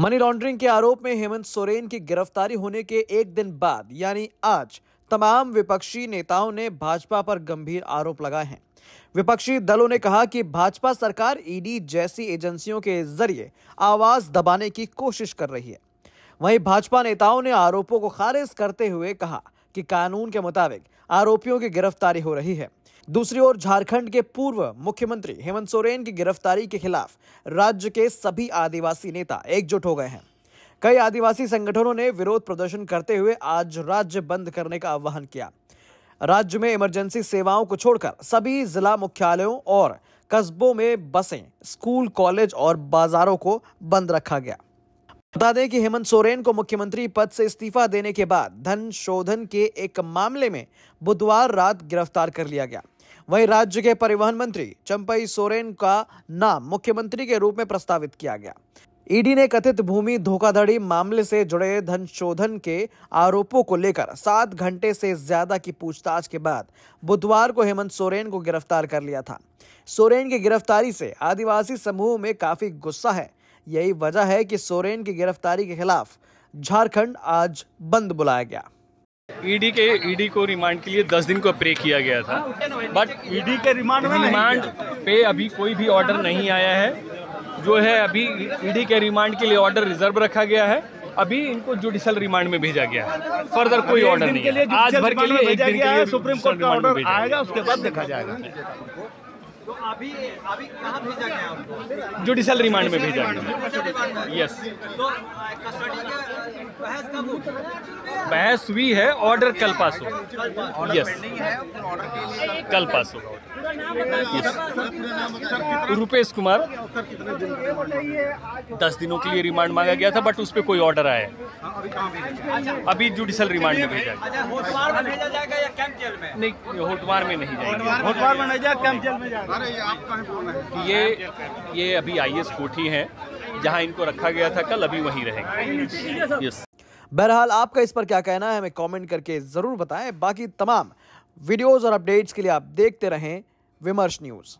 Money laundering के आरोप में हेमंत सोरेन की गिरफ्तारी होने के एक दिन बाद यानी आज तमाम विपक्षी नेताओं ने भाजपा पर गंभीर आरोप लगाए हैं विपक्षी दलों ने कहा कि भाजपा सरकार ईडी जैसी एजेंसियों के जरिए आवाज दबाने की कोशिश कर रही है वहीं भाजपा नेताओं ने आरोपों को खारिज करते हुए कहा कि कानून के मुताबिक आरोपियों की गिरफ्तारी हो रही है दूसरी ओर झारखंड के पूर्व मुख्यमंत्री हेमंत सोरेन की गिरफ्तारी के खिलाफ राज्य के सभी आदिवासी नेता एकजुट हो गए हैं कई आदिवासी संगठनों ने विरोध प्रदर्शन करते हुए आज राज्य बंद करने का आह्वान किया राज्य में इमरजेंसी सेवाओं को छोड़कर सभी जिला मुख्यालयों और कस्बों में बसें स्कूल कॉलेज और बाजारों को बंद रखा गया बता दें कि हेमंत सोरेन को मुख्यमंत्री पद से इस्तीफा देने के बाद धन शोधन के एक मामले में बुधवार रात गिरफ्तार कर लिया गया वहीं राज्य के परिवहन मंत्री चंपई सोरेन का नाम मुख्यमंत्री के रूप में प्रस्तावित किया गया ईडी ने कथित भूमि धोखाधड़ी मामले से जुड़े धन शोधन के आरोपों को लेकर सात घंटे से ज्यादा की पूछताछ के बाद बुधवार को हेमंत सोरेन को गिरफ्तार कर लिया था सोरेन की गिरफ्तारी से आदिवासी समूह में काफी गुस्सा है यही वजह है कि सोरेन की गिरफ्तारी के खिलाफ झारखंड आज बंद बुलाया गया ईडी के ईडी को रिमांड के लिए दस दिन को प्रे किया गया था बट ईडी के रिमांड में रिमांड पे अभी कोई भी ऑर्डर नहीं आया है जो है अभी ईडी के रिमांड के लिए ऑर्डर रिजर्व रखा गया है अभी इनको जुडिशल रिमांड में भेजा गया है फर्दर कोई ऑर्डर नहीं आज भर के लिए दिन के लिए सुप्रीम कोर्ट का ऑर्डर आएगा उसके बाद देखा जाएगा तो अभी अभी कहाँ भेजा गया आपको जुडिशल रिमांड में भेजा गया यस तो कस्टडी के बहस कब बहस हुई है ऑर्डर कल पास हो यस कल पास होगा रुपेश कुमार दस दिनों के लिए रिमांड मांगा गया था बट उस पर कोई ऑर्डर आया है हाँ, अभी जुडिशियल रिमांड अच्छा। में भेजा गया अच्छा, नहीं होटवार में नहीं जाएगा होटवार में नहीं जाएगा कैंप जेल में जाएगा ये ये अभी आई एस कोठी है जहाँ इनको रखा गया था कल अभी वहीं रहेंगे बहरहाल आपका इस पर क्या कहना है हमें कमेंट करके ज़रूर बताएं बाकी तमाम वीडियोस और अपडेट्स के लिए आप देखते रहें विमर्श न्यूज़